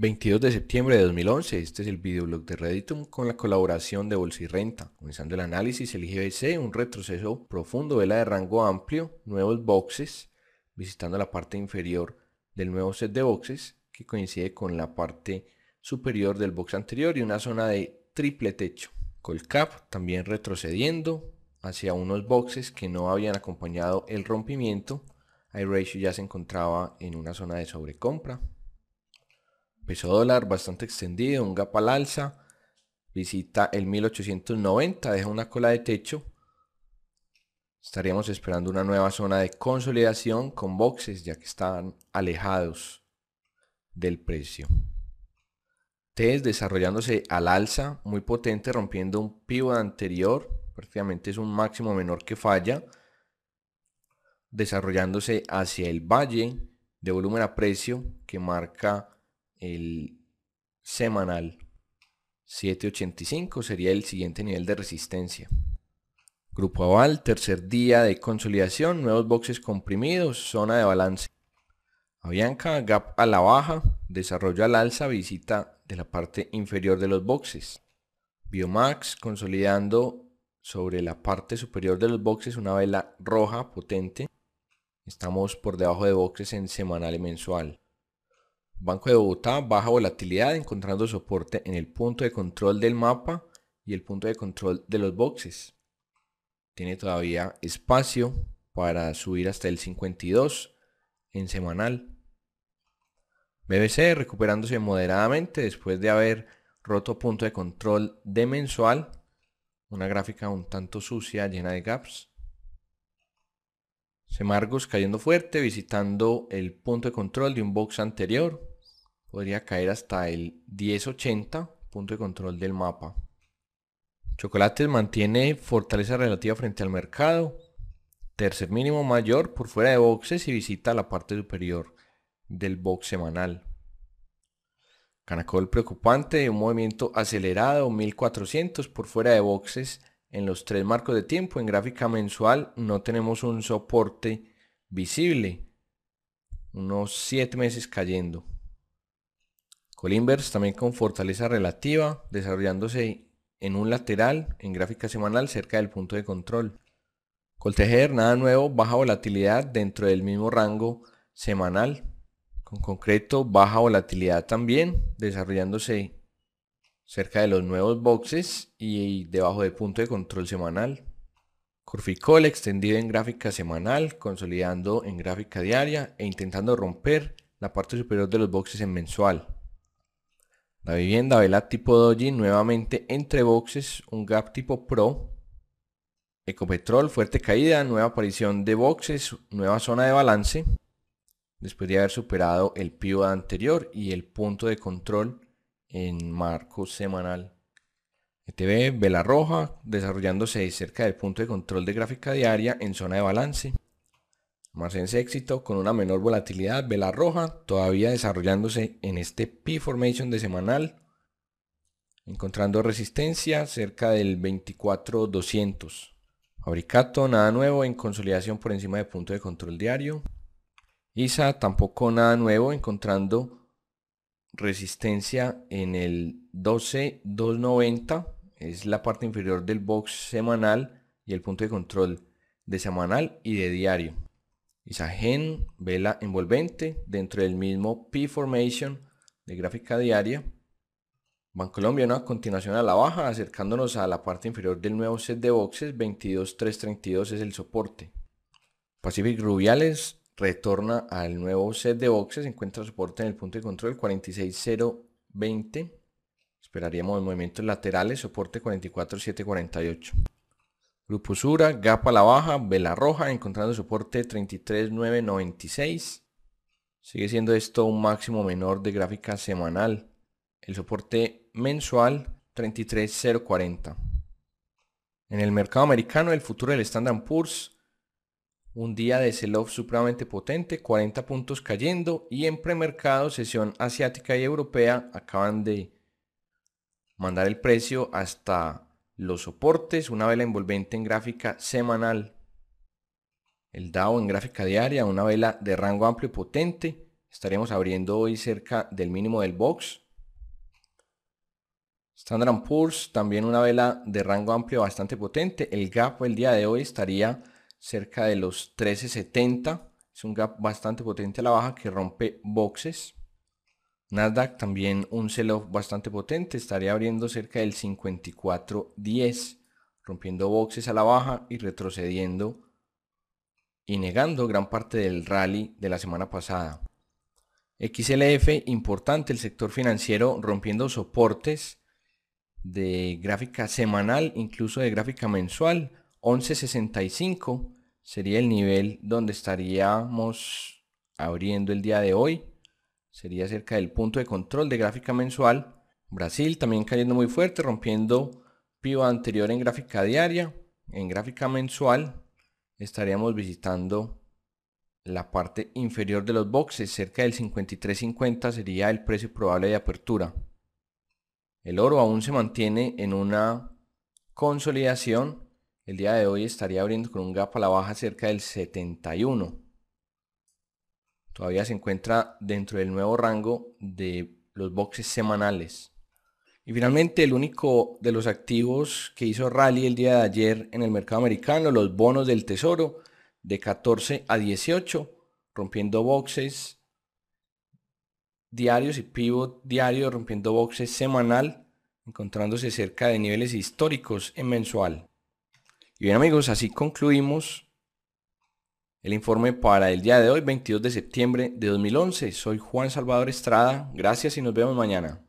22 de septiembre de 2011, este es el videoblog de Redditum con la colaboración de Bolsa y Renta. Comenzando el análisis, el IGBC, un retroceso profundo, vela de rango amplio, nuevos boxes, visitando la parte inferior del nuevo set de boxes que coincide con la parte superior del box anterior y una zona de triple techo. Colcap también retrocediendo hacia unos boxes que no habían acompañado el rompimiento. iRatio ya se encontraba en una zona de sobrecompra, Peso dólar bastante extendido, un gap al alza. Visita el 1890, deja una cola de techo. Estaríamos esperando una nueva zona de consolidación con boxes ya que están alejados del precio. TES desarrollándose al alza, muy potente, rompiendo un pivot anterior. Prácticamente es un máximo menor que falla. Desarrollándose hacia el valle de volumen a precio que marca el semanal 785 sería el siguiente nivel de resistencia. Grupo aval, tercer día de consolidación, nuevos boxes comprimidos, zona de balance. Avianca, gap a la baja, desarrollo al alza, visita de la parte inferior de los boxes. Biomax consolidando sobre la parte superior de los boxes una vela roja potente. Estamos por debajo de boxes en semanal y mensual. Banco de Bogotá, baja volatilidad, encontrando soporte en el punto de control del mapa y el punto de control de los boxes. Tiene todavía espacio para subir hasta el 52 en semanal. BBC recuperándose moderadamente después de haber roto punto de control de mensual. Una gráfica un tanto sucia, llena de gaps. Semargos cayendo fuerte, visitando el punto de control de un box anterior podría caer hasta el 1080, punto de control del mapa. Chocolates mantiene fortaleza relativa frente al mercado. Tercer mínimo mayor por fuera de boxes y visita la parte superior del box semanal. Canacol preocupante un movimiento acelerado 1400 por fuera de boxes en los tres marcos de tiempo. En gráfica mensual no tenemos un soporte visible. Unos 7 meses cayendo. Colinvers también con fortaleza relativa, desarrollándose en un lateral en gráfica semanal cerca del punto de control. Coltejer, nada nuevo, baja volatilidad dentro del mismo rango semanal. Con concreto, baja volatilidad también, desarrollándose cerca de los nuevos boxes y debajo del punto de control semanal. Corficol extendido en gráfica semanal, consolidando en gráfica diaria e intentando romper la parte superior de los boxes en mensual. La vivienda vela tipo doji nuevamente entre boxes, un gap tipo pro. Ecopetrol, fuerte caída, nueva aparición de boxes, nueva zona de balance. Después de haber superado el pivo anterior y el punto de control en marco semanal. E TV vela roja, desarrollándose cerca del punto de control de gráfica diaria en zona de balance. Marcens éxito con una menor volatilidad, vela roja, todavía desarrollándose en este P formation de semanal, encontrando resistencia cerca del 24200. Fabricato, nada nuevo en consolidación por encima de punto de control diario. ISA, tampoco nada nuevo, encontrando resistencia en el 12290, es la parte inferior del box semanal y el punto de control de semanal y de diario. Isagen, vela envolvente, dentro del mismo P-Formation de gráfica diaria. Bancolombia una continuación a la baja, acercándonos a la parte inferior del nuevo set de boxes, 22.332 es el soporte. Pacific Rubiales retorna al nuevo set de boxes, encuentra soporte en el punto de control 46020. Esperaríamos movimientos laterales, soporte 44748. Grupo Sura, Gap a la baja, Vela Roja, encontrando soporte 33996. Sigue siendo esto un máximo menor de gráfica semanal. El soporte mensual 33040. En el mercado americano, el futuro del Standard Poor's, un día de sell-off supremamente potente, 40 puntos cayendo y en premercado, sesión asiática y europea acaban de mandar el precio hasta los soportes, una vela envolvente en gráfica semanal, el DAO en gráfica diaria, una vela de rango amplio y potente. Estaremos abriendo hoy cerca del mínimo del box. Standard Poor's, también una vela de rango amplio bastante potente. El gap el día de hoy estaría cerca de los 13.70. Es un gap bastante potente a la baja que rompe boxes. Nasdaq también un sell-off bastante potente, estaría abriendo cerca del 54.10, rompiendo boxes a la baja y retrocediendo y negando gran parte del rally de la semana pasada. XLF, importante el sector financiero, rompiendo soportes de gráfica semanal, incluso de gráfica mensual, 11.65 sería el nivel donde estaríamos abriendo el día de hoy sería cerca del punto de control de gráfica mensual. Brasil también cayendo muy fuerte, rompiendo pivo anterior en gráfica diaria. En gráfica mensual estaríamos visitando la parte inferior de los boxes, cerca del 53.50 sería el precio probable de apertura. El oro aún se mantiene en una consolidación. El día de hoy estaría abriendo con un gap a la baja cerca del 71 todavía se encuentra dentro del nuevo rango de los boxes semanales. Y finalmente el único de los activos que hizo rally el día de ayer en el mercado americano, los bonos del tesoro de 14 a 18, rompiendo boxes diarios y pivot diario, rompiendo boxes semanal, encontrándose cerca de niveles históricos en mensual. Y bien amigos, así concluimos el informe para el día de hoy, 22 de septiembre de 2011. Soy Juan Salvador Estrada. Gracias y nos vemos mañana.